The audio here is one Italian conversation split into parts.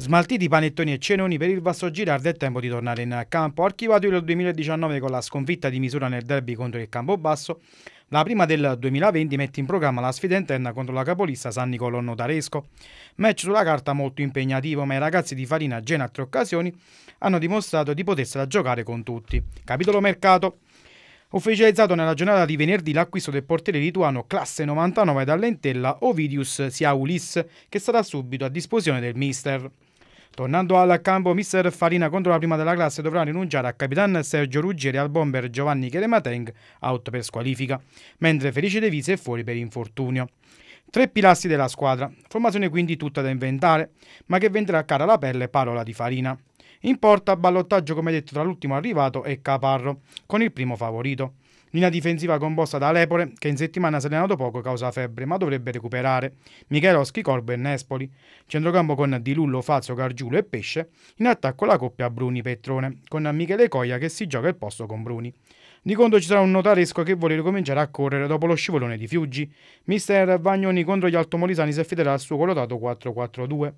Smaltiti panettoni e cenoni per il Vasso Girardi è tempo di tornare in campo. Archivato il 2019 con la sconfitta di misura nel derby contro il Campobasso, la prima del 2020 mette in programma la sfida interna contro la capolista San Nicolò Notaresco. Match sulla carta molto impegnativo, ma i ragazzi di Farina già in altre occasioni hanno dimostrato di potersela giocare con tutti. Capitolo mercato. Ufficializzato nella giornata di venerdì l'acquisto del portiere lituano classe 99 dall'entella Ovidius Siaulis, che sarà subito a disposizione del mister. Tornando al campo, mister Farina contro la prima della classe dovrà rinunciare a capitan Sergio Ruggeri e al bomber Giovanni Cheremateng, out per squalifica, mentre Felice De Vise è fuori per infortunio. Tre pilastri della squadra, formazione quindi tutta da inventare, ma che vendrà cara la pelle parola di Farina. In porta ballottaggio come detto tra l'ultimo arrivato e Caparro, con il primo favorito. Linea difensiva composta da Lepore, che in settimana si è allenato poco causa febbre, ma dovrebbe recuperare. Micheloschi, Corbo e Nespoli. Centrocampo con Di Lullo, Fazio, Gargiulo e Pesce. In attacco la coppia Bruni-Petrone, con Michele Coia che si gioca il posto con Bruni. Di conto ci sarà un notaresco che vuole ricominciare a correre dopo lo scivolone di Fiuggi. Mister Vagnoni contro gli altomolisani si affiderà al suo colotato 4-4-2.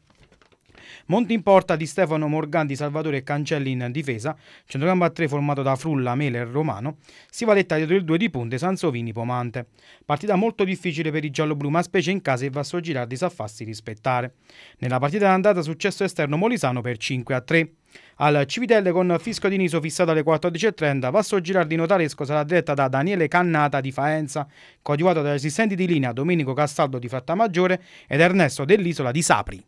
Monti in porta di Stefano Morgan di Salvatore Cancelli in difesa, centrocampo a tre formato da Frulla, Mele e Romano, Sivaletta dietro il 2 di punte Sansovini Pomante. Partita molto difficile per i gialloblu ma specie in casa il Vasso Girardi sa farsi rispettare. Nella partita d'andata successo esterno Molisano per 5 a 3. Al Civitelle con Fisco di Niso fissato alle 14.30, Vasso Girardino Taresco sarà diretta da Daniele Cannata di Faenza, coadiuvato dagli assistenti di linea Domenico Castaldo di Frattamaggiore ed Ernesto dell'Isola di Sapri.